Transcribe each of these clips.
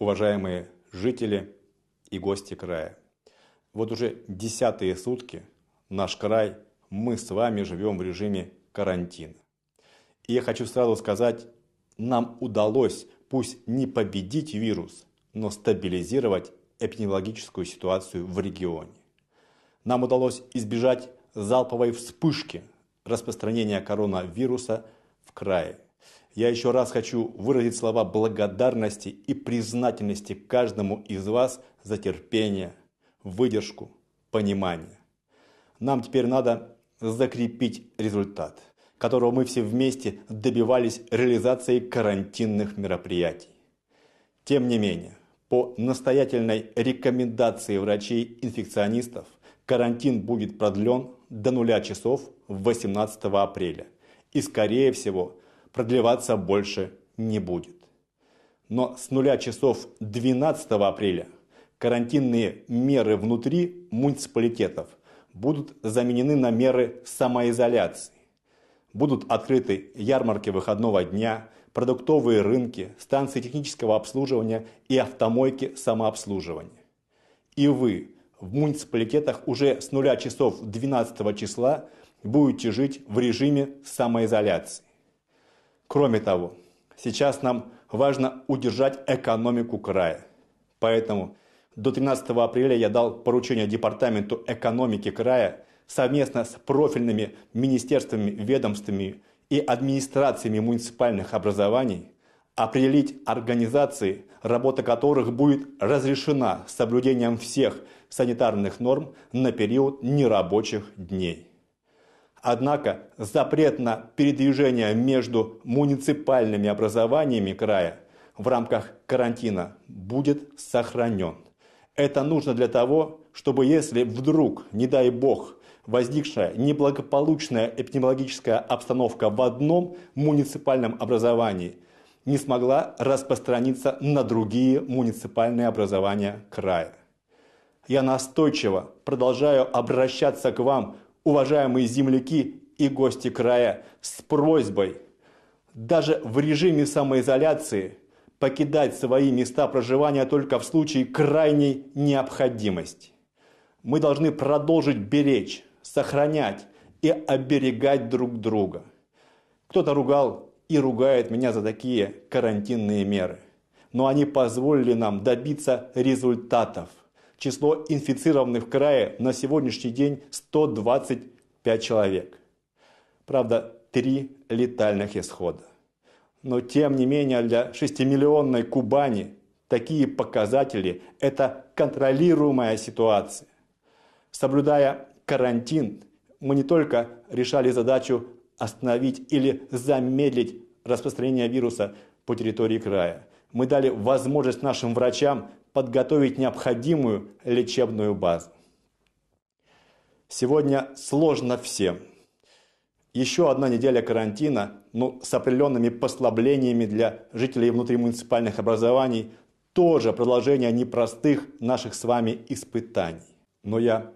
уважаемые жители и гости края. Вот уже десятые сутки наш край, мы с вами живем в режиме карантина. И я хочу сразу сказать, нам удалось, пусть не победить вирус, но стабилизировать эпидемиологическую ситуацию в регионе. Нам удалось избежать залповой вспышки распространения коронавируса в крае. Я еще раз хочу выразить слова благодарности и признательности каждому из вас за терпение, выдержку, понимание. Нам теперь надо закрепить результат, которого мы все вместе добивались реализацией карантинных мероприятий. Тем не менее, по настоятельной рекомендации врачей-инфекционистов карантин будет продлен до нуля часов 18 апреля. И скорее всего – продлеваться больше не будет. Но с нуля часов 12 апреля карантинные меры внутри муниципалитетов будут заменены на меры самоизоляции. Будут открыты ярмарки выходного дня, продуктовые рынки, станции технического обслуживания и автомойки самообслуживания. И вы в муниципалитетах уже с нуля часов 12 числа будете жить в режиме самоизоляции. Кроме того, сейчас нам важно удержать экономику края. Поэтому до 13 апреля я дал поручение Департаменту экономики края совместно с профильными министерствами, ведомствами и администрациями муниципальных образований определить организации, работа которых будет разрешена с соблюдением всех санитарных норм на период нерабочих дней. Однако запрет на передвижение между муниципальными образованиями края в рамках карантина будет сохранен. Это нужно для того, чтобы если вдруг, не дай бог, возникшая неблагополучная эпидемиологическая обстановка в одном муниципальном образовании не смогла распространиться на другие муниципальные образования края. Я настойчиво продолжаю обращаться к вам уважаемые земляки и гости края, с просьбой даже в режиме самоизоляции покидать свои места проживания только в случае крайней необходимости. Мы должны продолжить беречь, сохранять и оберегать друг друга. Кто-то ругал и ругает меня за такие карантинные меры. Но они позволили нам добиться результатов число инфицированных в крае на сегодняшний день 125 человек. Правда, три летальных исхода. Но тем не менее для 6-миллионной Кубани такие показатели – это контролируемая ситуация. Соблюдая карантин, мы не только решали задачу остановить или замедлить распространение вируса по территории края. Мы дали возможность нашим врачам подготовить необходимую лечебную базу. Сегодня сложно всем. Еще одна неделя карантина, но ну, с определенными послаблениями для жителей внутримуниципальных образований, тоже продолжение непростых наших с вами испытаний. Но я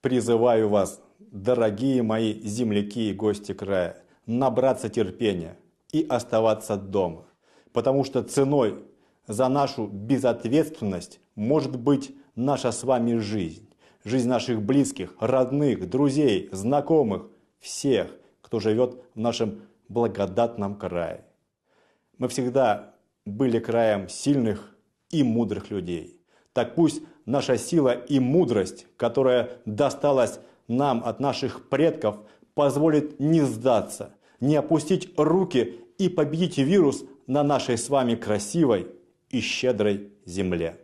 призываю вас, дорогие мои земляки и гости края, набраться терпения и оставаться дома. Потому что ценой за нашу безответственность может быть наша с вами жизнь. Жизнь наших близких, родных, друзей, знакомых, всех, кто живет в нашем благодатном крае. Мы всегда были краем сильных и мудрых людей. Так пусть наша сила и мудрость, которая досталась нам от наших предков, позволит не сдаться, не опустить руки и победить вирус на нашей с вами красивой и щедрой земле.